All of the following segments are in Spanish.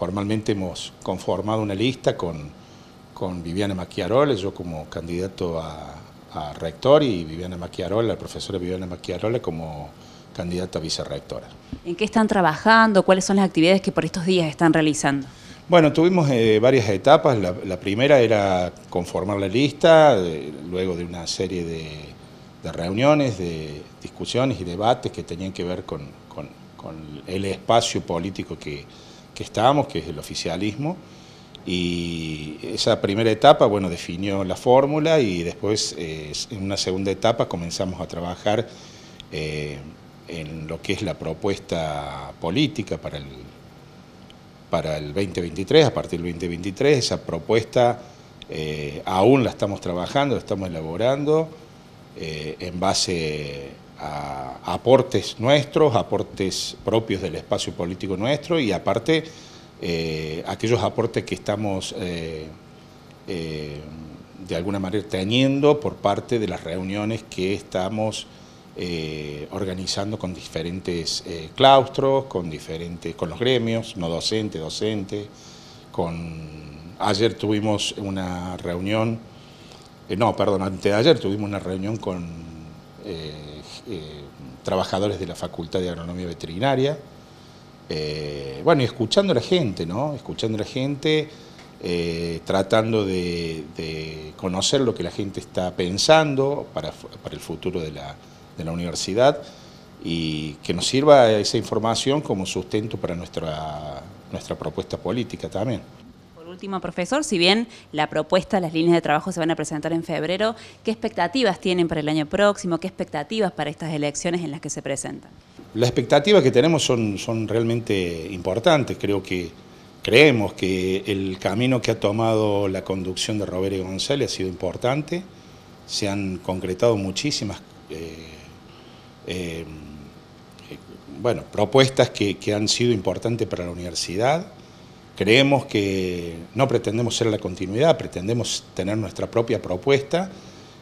Formalmente hemos conformado una lista con, con Viviana Macchiarola, yo como candidato a, rector y Viviana Macchiarola, la profesora Viviana Macchiarola como candidata a vicerrectora. ¿En qué están trabajando? ¿Cuáles son las actividades que por estos días están realizando? Bueno, tuvimos eh, varias etapas. La, primera era conformar la lista, luego de una serie de, reuniones, de discusiones y debates que tenían que ver con el espacio político que, que estábamos, que es el oficialismo, y esa primera etapa, bueno, definió la fórmula y después eh, en una segunda etapa comenzamos a trabajar eh, en lo que es la propuesta política para el, para el 2023, a partir del 2023, esa propuesta eh, aún la estamos trabajando, la estamos elaborando en base a, aportes nuestros, aportes propios del espacio político nuestro y aparte eh, aquellos aportes que estamos eh, eh, de alguna manera teniendo por parte de las reuniones que estamos organizando con diferentes claustros, con, diferentes, con los gremios, no docente docente. con... Ayer tuvimos una reunión, no, perdón, antes de ayer tuvimos una reunión con eh, trabajadores de la Facultad de Agronomía Veterinaria. Eh, bueno, y escuchando a la gente, ¿no? Escuchando a la gente, eh, tratando de, conocer lo que la gente está pensando para, el futuro de la, universidad y que nos sirva esa información como sustento para nuestra, nuestra propuesta política también último, profesor, si bien la propuesta, las líneas de trabajo se van a presentar en febrero, ¿qué expectativas tienen para el año próximo? ¿Qué expectativas para estas elecciones en las que se presentan? Las expectativas que tenemos son, realmente importantes. Creo que creemos que el camino que ha tomado la conducción de Roberto e. González ha sido importante. Se han concretado muchísimas eh, eh, bueno, propuestas que han sido importantes para la universidad. Creemos que no pretendemos ser la continuidad, pretendemos tener nuestra propia propuesta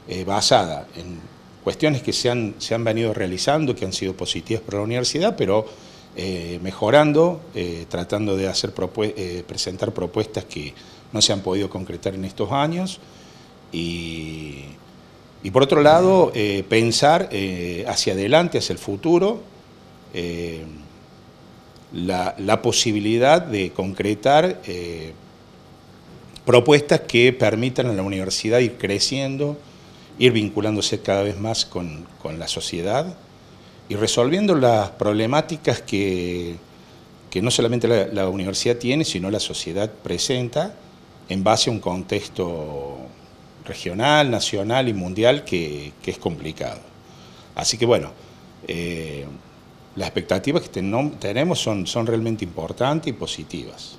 eh, basada en cuestiones que se han, se han venido realizando, que han sido positivas para la universidad, pero eh, mejorando, eh, tratando de hacer presentar propuestas que no se han podido concretar en estos años. Y, y por otro lado, pensar hacia adelante, hacia el futuro la, posibilidad de concretar eh, propuestas que permitan a la universidad ir creciendo, ir vinculándose cada vez más con, con la sociedad y resolviendo las problemáticas que, que no solamente la, universidad tiene, sino la sociedad presenta en base a un contexto regional, nacional y mundial que, es complicado. Así que bueno, eh, las expectativas que tenemos son, realmente importantes y positivas.